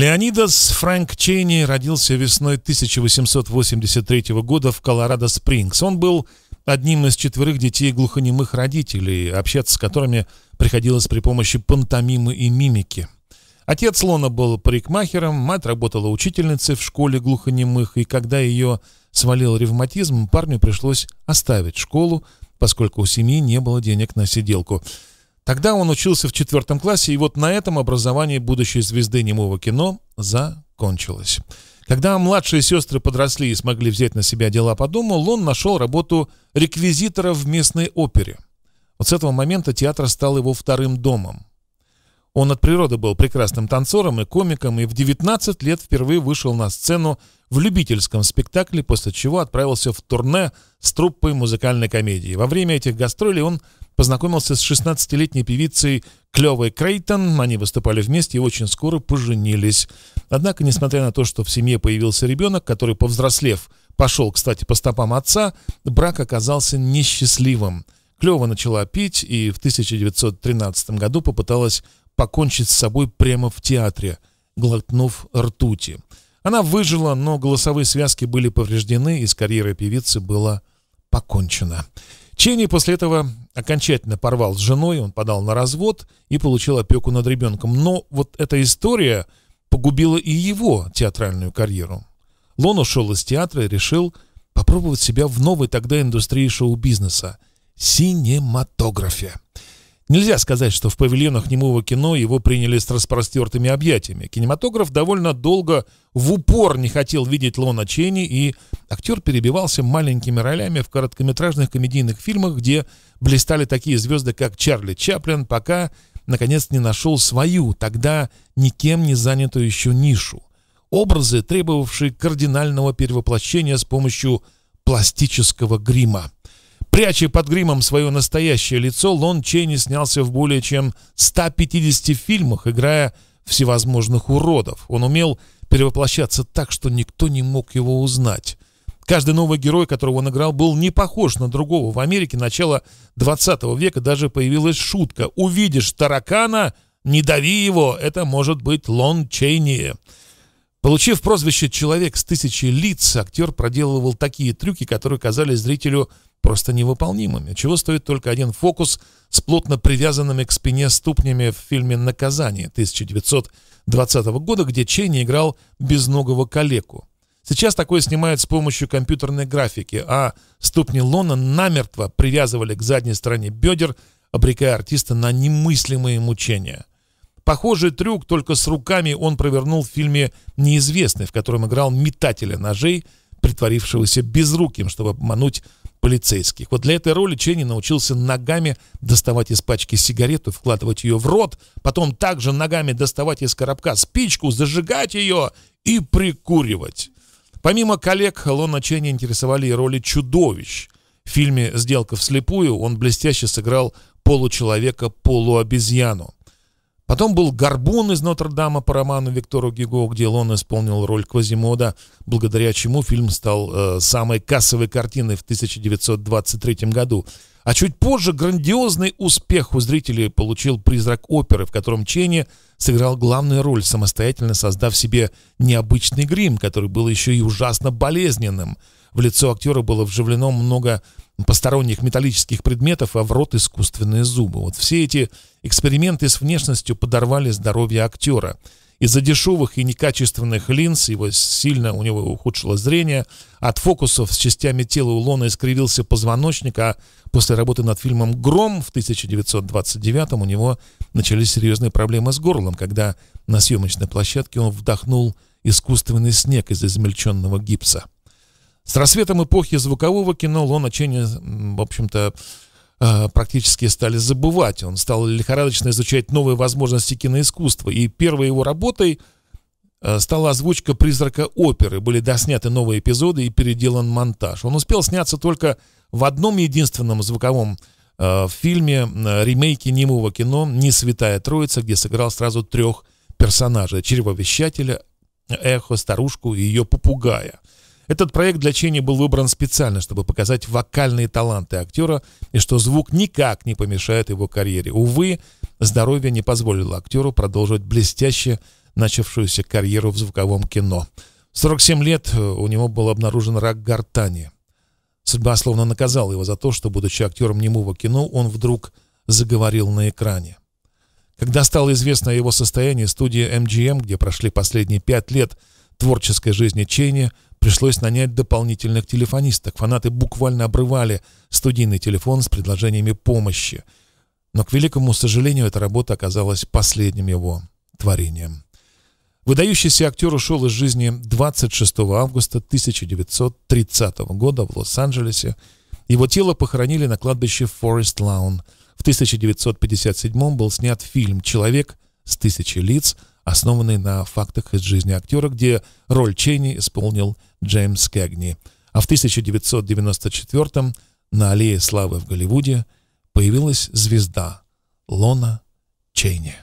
Леонидас Фрэнк Чейни родился весной 1883 года в Колорадо-Спрингс. Он был одним из четверых детей глухонемых родителей, общаться с которыми приходилось при помощи пантомимы и мимики. Отец Лона был парикмахером, мать работала учительницей в школе глухонемых, и когда ее свалил ревматизм, парню пришлось оставить школу, поскольку у семьи не было денег на сиделку. Тогда он учился в четвертом классе, и вот на этом образование будущей звезды немого кино закончилось. Когда младшие сестры подросли и смогли взять на себя дела по дому, Лон нашел работу реквизитора в местной опере. Вот с этого момента театр стал его вторым домом. Он от природы был прекрасным танцором и комиком и в 19 лет впервые вышел на сцену в любительском спектакле, после чего отправился в турне с труппой музыкальной комедии. Во время этих гастролей он познакомился с 16-летней певицей Клевой Крейтон. Они выступали вместе и очень скоро поженились. Однако, несмотря на то, что в семье появился ребенок, который, повзрослев, пошел, кстати, по стопам отца, брак оказался несчастливым. Клева начала пить и в 1913 году попыталась покончить с собой прямо в театре, глотнув ртути. Она выжила, но голосовые связки были повреждены, и с карьерой певицы была покончена. Ченни после этого окончательно порвал с женой, он подал на развод и получил опеку над ребенком. Но вот эта история погубила и его театральную карьеру. Лон ушел из театра и решил попробовать себя в новой тогда индустрии шоу-бизнеса – синематографе. Нельзя сказать, что в павильонах немого кино его приняли с распростертыми объятиями. Кинематограф довольно долго в упор не хотел видеть Лона Чени, и актер перебивался маленькими ролями в короткометражных комедийных фильмах, где блистали такие звезды, как Чарли Чаплин, пока, наконец, не нашел свою, тогда никем не занятую еще нишу. Образы, требовавшие кардинального перевоплощения с помощью пластического грима. Пряча под гримом свое настоящее лицо, Лон Чейни снялся в более чем 150 фильмах, играя всевозможных уродов. Он умел перевоплощаться так, что никто не мог его узнать. Каждый новый герой, которого он играл, был не похож на другого. В Америке начала 20 века даже появилась шутка «Увидишь таракана, не дави его, это может быть Лон Чейни». Получив прозвище «Человек с тысячи лиц», актер проделывал такие трюки, которые казались зрителю просто невыполнимыми, чего стоит только один фокус с плотно привязанными к спине ступнями в фильме «Наказание» 1920 года, где Чейни играл безногого калеку. Сейчас такое снимают с помощью компьютерной графики, а ступни Лона намертво привязывали к задней стороне бедер, обрекая артиста на немыслимые мучения. Похожий трюк только с руками он провернул в фильме «Неизвестный», в котором играл метателя ножей, притворившегося безруким, чтобы обмануть полицейских. Вот для этой роли Ченни научился ногами доставать из пачки сигарету, вкладывать ее в рот, потом также ногами доставать из коробка спичку, зажигать ее и прикуривать. Помимо коллег, Лона Ченни интересовали и роли чудовищ. В фильме «Сделка вслепую» он блестяще сыграл получеловека-полуобезьяну. Потом был «Горбун» из Нотр-Дама по роману Виктора Гюго, где он исполнил роль Квазимода, благодаря чему фильм стал э, самой кассовой картиной в 1923 году. А чуть позже грандиозный успех у зрителей получил «Призрак оперы», в котором Ченни сыграл главную роль, самостоятельно создав себе необычный грим, который был еще и ужасно болезненным. В лицо актера было вживлено много посторонних металлических предметов, а в рот искусственные зубы. Вот все эти эксперименты с внешностью подорвали здоровье актера. Из-за дешевых и некачественных линз его сильно у него ухудшило зрение. От фокусов с частями тела у Лона искривился позвоночник, а после работы над фильмом «Гром» в 1929 у него начались серьезные проблемы с горлом, когда на съемочной площадке он вдохнул искусственный снег из измельченного гипса. С рассветом эпохи звукового кино Лона Ченни, в общем-то, Э, практически стали забывать. Он стал лихорадочно изучать новые возможности киноискусства. И первой его работой э, стала озвучка «Призрака оперы». Были досняты новые эпизоды и переделан монтаж. Он успел сняться только в одном единственном звуковом э, фильме, э, ремейке немого кино «Не святая троица», где сыграл сразу трех персонажей – червовещателя, эхо, старушку и ее попугая. Этот проект для Ченни был выбран специально, чтобы показать вокальные таланты актера и что звук никак не помешает его карьере. Увы, здоровье не позволило актеру продолжить блестяще начавшуюся карьеру в звуковом кино. В 47 лет э, у него был обнаружен рак гортани. Судьба словно наказала его за то, что, будучи актером немого кино, он вдруг заговорил на экране. Когда стало известно о его состоянии, студия MGM, где прошли последние пять лет творческой жизни Чейни, Пришлось нанять дополнительных телефонисток. Фанаты буквально обрывали студийный телефон с предложениями помощи. Но, к великому сожалению, эта работа оказалась последним его творением. Выдающийся актер ушел из жизни 26 августа 1930 года в Лос-Анджелесе. Его тело похоронили на кладбище Форест Лаун. В 1957 был снят фильм «Человек с тысячи лиц», основанный на фактах из жизни актера, где роль Чейни исполнил Джеймс Кегни, А в 1994-м на «Аллее славы» в Голливуде появилась звезда Лона Чейни.